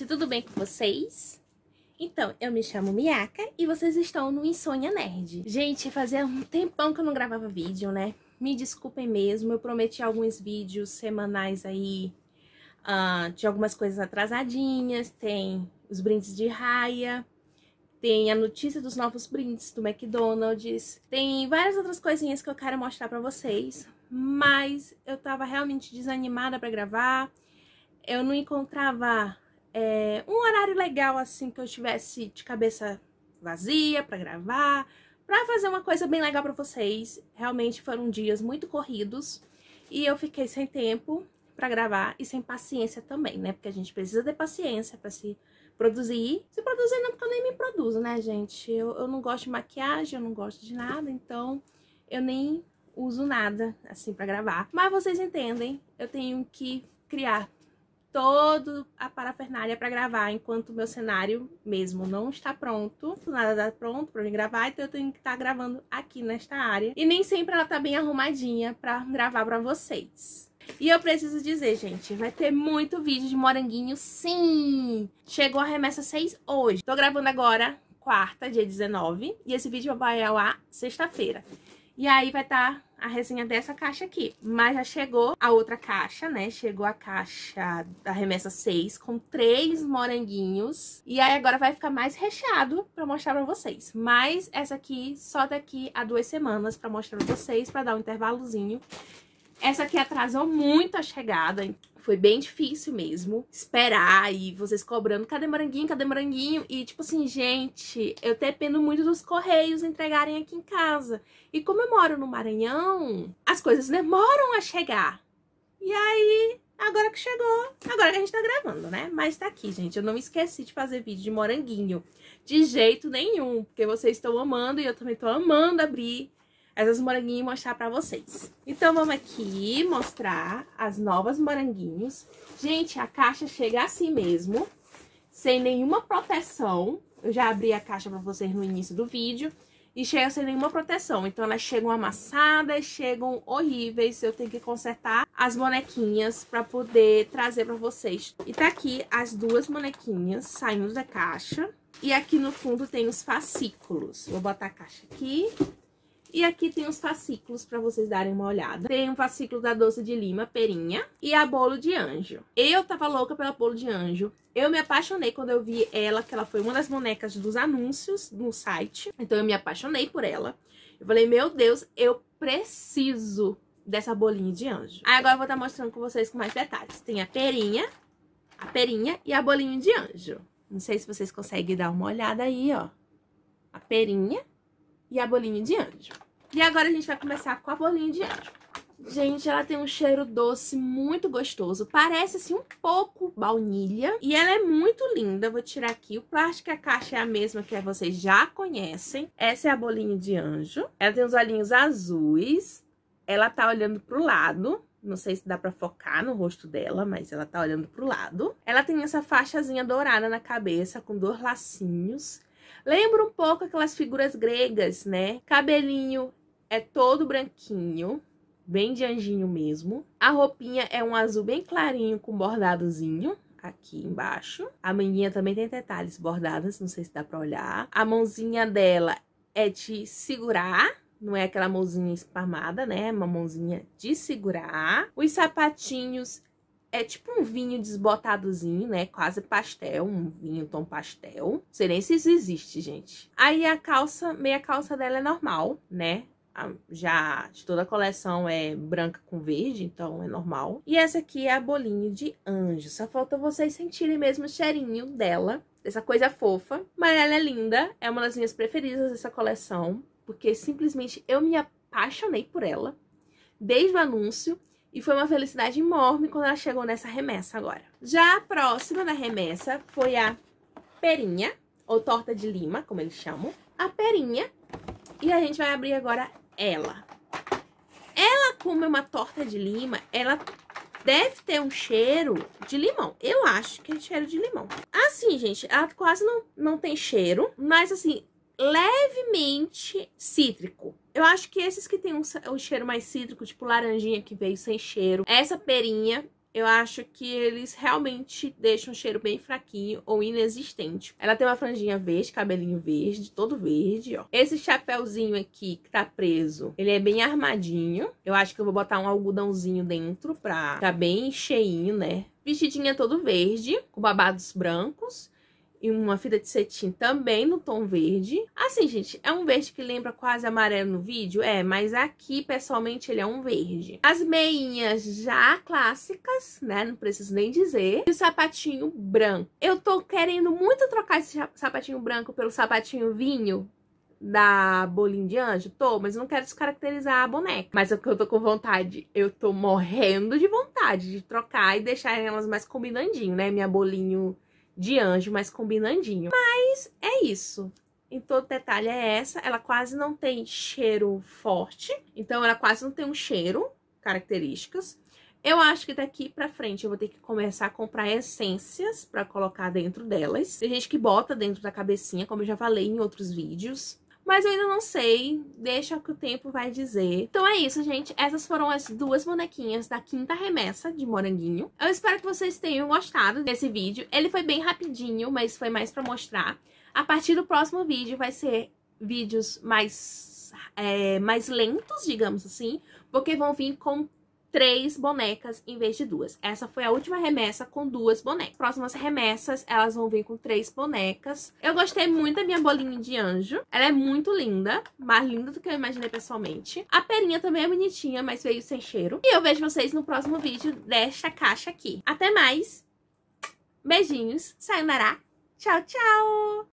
gente, tudo bem com vocês? Então, eu me chamo Miaka e vocês estão no Insônia Nerd. Gente, fazia um tempão que eu não gravava vídeo, né? Me desculpem mesmo, eu prometi alguns vídeos semanais aí uh, de algumas coisas atrasadinhas, tem os brindes de raia, tem a notícia dos novos brindes do McDonald's, tem várias outras coisinhas que eu quero mostrar pra vocês, mas eu tava realmente desanimada pra gravar, eu não encontrava é, um horário legal, assim, que eu estivesse de cabeça vazia para gravar, para fazer uma coisa bem legal para vocês. Realmente foram dias muito corridos e eu fiquei sem tempo para gravar e sem paciência também, né? Porque a gente precisa ter paciência para se produzir. Se produzir não, porque eu nem me produzo, né, gente? Eu, eu não gosto de maquiagem, eu não gosto de nada, então eu nem uso nada, assim, para gravar. Mas vocês entendem, eu tenho que criar toda a parafernália para gravar, enquanto o meu cenário mesmo não está pronto, nada está pronto para mim gravar, então eu tenho que estar tá gravando aqui nesta área. E nem sempre ela está bem arrumadinha para gravar para vocês. E eu preciso dizer, gente, vai ter muito vídeo de moranguinho, sim! Chegou a remessa 6 hoje. Tô gravando agora, quarta, dia 19, e esse vídeo vai ao ar sexta-feira. E aí vai estar tá a resenha dessa caixa aqui. Mas já chegou a outra caixa, né? Chegou a caixa da remessa 6 com três moranguinhos. E aí agora vai ficar mais recheado pra mostrar pra vocês. Mas essa aqui só daqui a duas semanas pra mostrar pra vocês, pra dar um intervalozinho. Essa aqui atrasou muito a chegada, foi bem difícil mesmo esperar e vocês cobrando cadê moranguinho, cadê moranguinho? E tipo assim, gente, eu dependo muito dos correios entregarem aqui em casa. E como eu moro no Maranhão, as coisas demoram a chegar. E aí, agora que chegou, agora que a gente tá gravando, né? Mas tá aqui, gente. Eu não me esqueci de fazer vídeo de moranguinho. De jeito nenhum, porque vocês estão amando e eu também tô amando abrir essas moranguinhas e mostrar pra vocês. Então, vamos aqui mostrar as novas moranguinhos. Gente, a caixa chega assim mesmo, sem nenhuma proteção. Eu já abri a caixa pra vocês no início do vídeo. E chega sem nenhuma proteção. Então, elas chegam amassadas, chegam horríveis. Eu tenho que consertar as bonequinhas pra poder trazer pra vocês. E tá aqui as duas bonequinhas saindo da caixa. E aqui no fundo tem os fascículos. Vou botar a caixa aqui. E aqui tem os fascículos para vocês darem uma olhada. Tem um fascículo da doce de lima, perinha, e a bolo de anjo. Eu tava louca pela bolo de anjo. Eu me apaixonei quando eu vi ela, que ela foi uma das bonecas dos anúncios no site. Então eu me apaixonei por ela. Eu falei, meu Deus, eu preciso dessa bolinha de anjo. Aí agora eu vou estar tá mostrando com vocês com mais detalhes. Tem a perinha, a perinha e a bolinha de anjo. Não sei se vocês conseguem dar uma olhada aí, ó. A perinha e a bolinha de anjo. E agora a gente vai começar com a bolinha de anjo. Gente, ela tem um cheiro doce muito gostoso. Parece, assim, um pouco baunilha. E ela é muito linda. Vou tirar aqui. O plástico, a caixa é a mesma que vocês já conhecem. Essa é a bolinha de anjo. Ela tem os olhinhos azuis. Ela tá olhando pro lado. Não sei se dá pra focar no rosto dela, mas ela tá olhando pro lado. Ela tem essa faixazinha dourada na cabeça, com dois lacinhos. Lembra um pouco aquelas figuras gregas, né? Cabelinho é todo branquinho, bem de anjinho mesmo. A roupinha é um azul bem clarinho com bordadozinho aqui embaixo. A manguinha também tem detalhes bordados, não sei se dá pra olhar. A mãozinha dela é de segurar, não é aquela mãozinha espalmada, né? É uma mãozinha de segurar. Os sapatinhos é tipo um vinho desbotadozinho, né? Quase pastel, um vinho tom pastel. Não sei nem se isso existe, gente. Aí a calça, meia calça dela é normal, né? já de toda a coleção é branca com verde, então é normal. E essa aqui é a bolinha de anjo. Só falta vocês sentirem mesmo o cheirinho dela, dessa coisa fofa. Mas ela é linda, é uma das minhas preferidas dessa coleção, porque simplesmente eu me apaixonei por ela desde o anúncio. E foi uma felicidade enorme quando ela chegou nessa remessa agora. Já a próxima da remessa foi a perinha, ou torta de lima, como eles chamam. A perinha. E a gente vai abrir agora ela. Ela, como é uma torta de lima, ela deve ter um cheiro de limão. Eu acho que é cheiro de limão. Assim, gente, ela quase não, não tem cheiro, mas assim, levemente cítrico. Eu acho que esses que tem um, um cheiro mais cítrico, tipo laranjinha que veio sem cheiro, essa perinha, eu acho que eles realmente deixam um cheiro bem fraquinho ou inexistente. Ela tem uma franjinha verde, cabelinho verde, todo verde, ó. Esse chapéuzinho aqui que tá preso, ele é bem armadinho. Eu acho que eu vou botar um algodãozinho dentro pra tá bem cheinho, né? Vestidinha todo verde, com babados brancos e uma fita de cetim também no tom verde. Assim, gente, é um verde que lembra quase amarelo no vídeo, é, mas aqui, pessoalmente, ele é um verde. As meinhas já clássicas, né, não preciso nem dizer. E o sapatinho branco. Eu tô querendo muito trocar esse sapatinho branco pelo sapatinho vinho, da bolinha de Anjo? Tô, mas não quero descaracterizar a boneca. Mas é o que eu tô com vontade. Eu tô morrendo de vontade de trocar e deixar elas mais combinandinho, né? Minha bolinho de anjo, mas combinandinho. Mas é isso. Em todo detalhe é essa. Ela quase não tem cheiro forte. Então ela quase não tem um cheiro, características. Eu acho que daqui pra frente eu vou ter que começar a comprar essências pra colocar dentro delas. Tem gente que bota dentro da cabecinha, como eu já falei em outros vídeos mas eu ainda não sei, deixa que o tempo vai dizer. Então é isso, gente, essas foram as duas bonequinhas da quinta remessa de Moranguinho. Eu espero que vocês tenham gostado desse vídeo, ele foi bem rapidinho, mas foi mais pra mostrar. A partir do próximo vídeo vai ser vídeos mais, é, mais lentos, digamos assim, porque vão vir com três bonecas em vez de duas. Essa foi a última remessa com duas bonecas. Próximas remessas, elas vão vir com três bonecas. Eu gostei muito da minha bolinha de anjo. Ela é muito linda, mais linda do que eu imaginei pessoalmente. A perinha também é bonitinha, mas veio sem cheiro. E eu vejo vocês no próximo vídeo desta caixa aqui. Até mais! Beijinhos, sayonara, tchau, tchau!